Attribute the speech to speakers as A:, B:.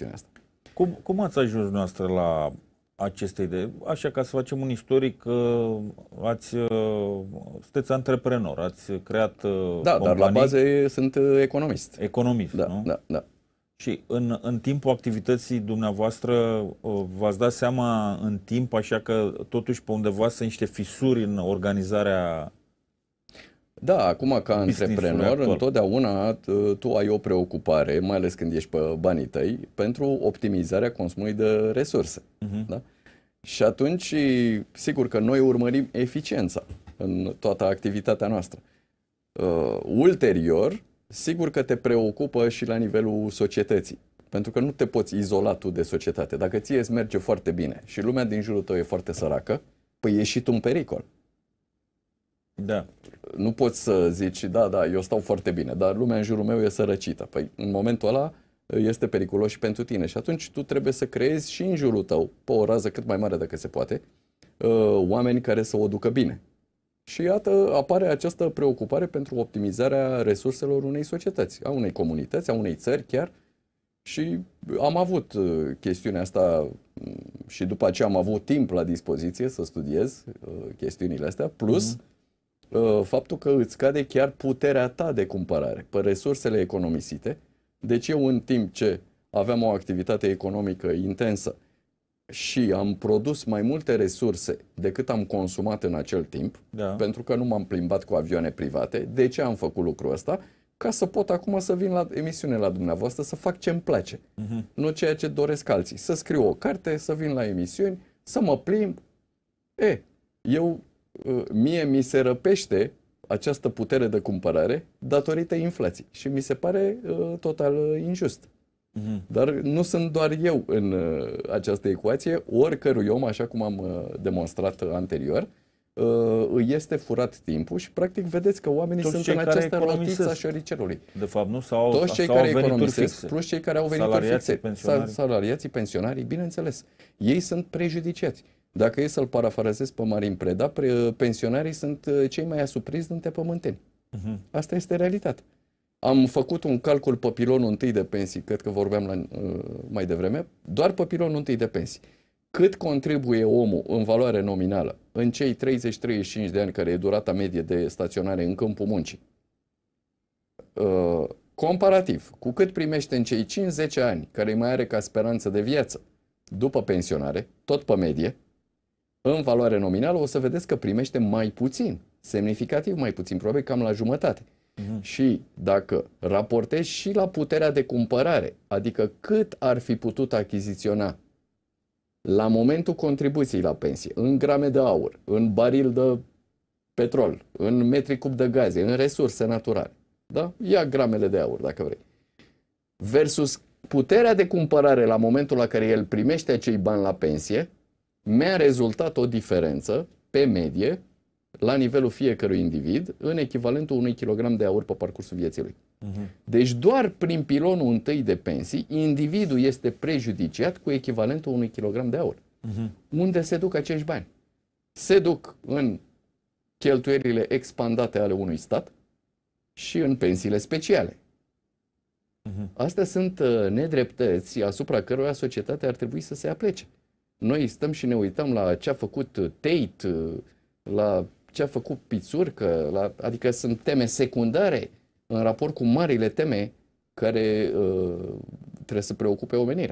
A: chestiunea asta. Cum, cum ați ajuns noastră la aceste idei? Așa, ca să facem un istoric, uh, ați, uh, sunteți antreprenor, ați creat uh, Da, companii. dar la bază sunt economist. Economist, da, nu? Da, da. Și în, în timpul activității dumneavoastră v-ați dat seama în timp, așa că totuși pe undeva sunt niște fisuri în organizarea da, acum ca antreprenor întotdeauna ă, tu ai o preocupare, mai ales când ești pe banii tăi, pentru optimizarea consumului de resurse. Uh-huh. Da? Și atunci, sigur că noi urmărim eficiența în toată activitatea noastră. Uh, ulterior, sigur că te preocupă și la nivelul societății. Pentru că nu te poți izola tu de societate. Dacă ție îți merge foarte bine și lumea din jurul tău e foarte săracă, păi ești și tu în pericol. Da nu poți să zici, da, da, eu stau foarte bine, dar lumea în jurul meu e sărăcită. Păi în momentul ăla este periculos și pentru tine. Și atunci tu trebuie să creezi și în jurul tău, pe o rază cât mai mare dacă se poate, ă, oameni care să o ducă bine. Și iată, apare această preocupare pentru optimizarea resurselor unei societăți, a unei comunități, a unei țări chiar. Și am avut ă, chestiunea asta și după aceea am avut timp la dispoziție să studiez ă, chestiunile astea, plus mm-hmm Uh, faptul că îți cade chiar puterea ta de cumpărare pe resursele economisite. Deci eu în timp ce aveam o activitate economică intensă și am produs mai multe resurse decât am consumat în acel timp, da. pentru că nu m-am plimbat cu avioane private, de ce am făcut lucrul ăsta? Ca să pot acum să vin la emisiune la dumneavoastră, să fac ce îmi place, uh-huh. nu ceea ce doresc alții. Să scriu o carte, să vin la emisiuni, să mă plimb. E, eu Uh, mie mi se răpește această putere de cumpărare datorită inflației și mi se pare uh, total uh, injust. Mm-hmm. Dar nu sunt doar eu în uh, această ecuație, oricărui om, așa cum am uh, demonstrat uh, anterior, uh, îi uh, este furat timpul și practic vedeți că oamenii Toți sunt în această rotiță șoricerului. De fapt, nu? Sau, Toți cei sau care economisesc, fixe. plus cei care au venit salariații, fixe, pensionarii. salariații, pensionarii, bineînțeles. Ei sunt prejudiciați. Dacă e să-l parafrazez pe Marin Preda, pensionarii sunt uh, cei mai asupriți dintre pământeni. Uh-huh. Asta este realitatea. Am făcut un calcul pe pilonul întâi de pensii, cred că vorbeam la, uh, mai devreme, doar pe pilonul întâi de pensii. Cât contribuie omul în valoare nominală în cei 30-35 de ani care e durata medie de staționare în câmpul muncii? Uh, comparativ cu cât primește în cei 5-10 ani care îi mai are ca speranță de viață după pensionare, tot pe medie, în valoare nominală o să vedeți că primește mai puțin, semnificativ mai puțin, probabil cam la jumătate. Mm-hmm. Și dacă raportezi și la puterea de cumpărare, adică cât ar fi putut achiziționa la momentul contribuției la pensie, în grame de aur, în baril de petrol, în metri cub de gaze, în resurse naturale, da? ia gramele de aur dacă vrei, versus puterea de cumpărare la momentul la care el primește acei bani la pensie, mi-a rezultat o diferență pe medie la nivelul fiecărui individ în echivalentul unui kilogram de aur pe parcursul vieții lui. Uh-huh. Deci doar prin pilonul întâi de pensii, individul este prejudiciat cu echivalentul unui kilogram de aur. Uh-huh. Unde se duc acești bani? Se duc în cheltuierile expandate ale unui stat și în pensiile speciale. Uh-huh. Astea sunt uh, nedreptăți asupra căruia societatea ar trebui să se aplece. Noi stăm și ne uităm la ce a făcut Tate, la ce a făcut Pițurcă, la, adică sunt teme secundare în raport cu marile teme care uh, trebuie să preocupe omenirea.